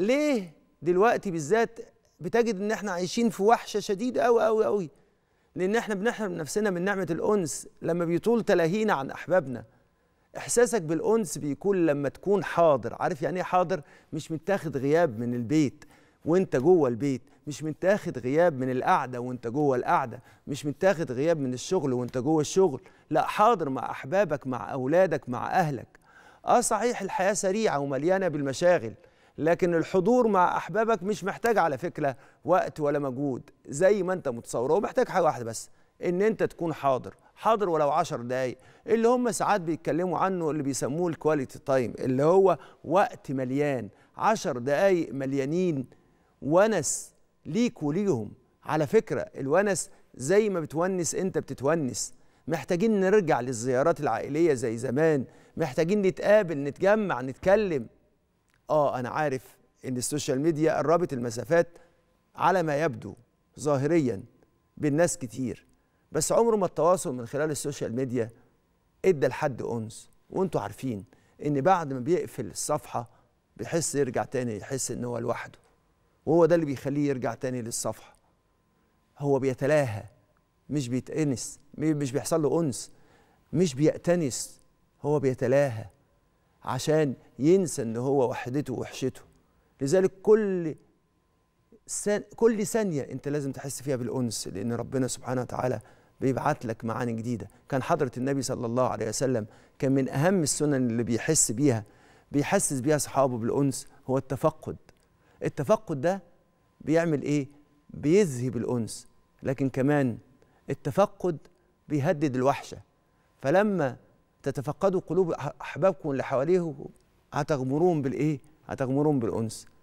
ليه دلوقتي بالذات بتجد ان احنا عايشين في وحشه شديده قوي قوي قوي لان احنا بنحرم نفسنا من نعمه الانس لما بيطول تلاهينا عن احبابنا احساسك بالانس بيكون لما تكون حاضر عارف يعني ايه حاضر مش متاخد غياب من البيت وانت جوه البيت مش متاخد غياب من القعده وانت جوه القعده مش متاخد غياب من الشغل وانت جوه الشغل لا حاضر مع احبابك مع اولادك مع اهلك اه صحيح الحياه سريعه ومليانه بالمشاغل لكن الحضور مع احبابك مش محتاج على فكره وقت ولا مجهود زي ما انت متصوره هو محتاج حاجه واحده بس ان انت تكون حاضر حاضر ولو 10 دقايق اللي هم ساعات بيتكلموا عنه اللي بيسموه الكواليتي تايم اللي هو وقت مليان 10 دقايق مليانين ونس ليك وليهم على فكره الونس زي ما بتونس انت بتتونس محتاجين نرجع للزيارات العائليه زي زمان محتاجين نتقابل نتجمع نتكلم اه انا عارف ان السوشيال ميديا قربت المسافات على ما يبدو ظاهريا بين ناس كتير بس عمره ما التواصل من خلال السوشيال ميديا ادى لحد انس وانتوا عارفين ان بعد ما بيقفل الصفحه بيحس يرجع تاني يحس ان هو لوحده وهو ده اللي بيخليه يرجع تاني للصفحه هو بيتلاهى مش بيتأنس مش بيحصل له انس مش بيأتنس هو بيتلاهى عشان ينسى ان هو وحدته ووحشته لذلك كل سن كل ثانيه انت لازم تحس فيها بالانس لان ربنا سبحانه وتعالى بيبعت لك معاني جديده كان حضره النبي صلى الله عليه وسلم كان من اهم السنن اللي بيحس بيها بيحسس بيها اصحابه بالانس هو التفقد التفقد ده بيعمل ايه بيذهب الانس لكن كمان التفقد بيهدد الوحشه فلما تتفقدوا قلوب أحبابكم اللي حواليه هتغمرون بالإيه؟ هتغمرون بالأنس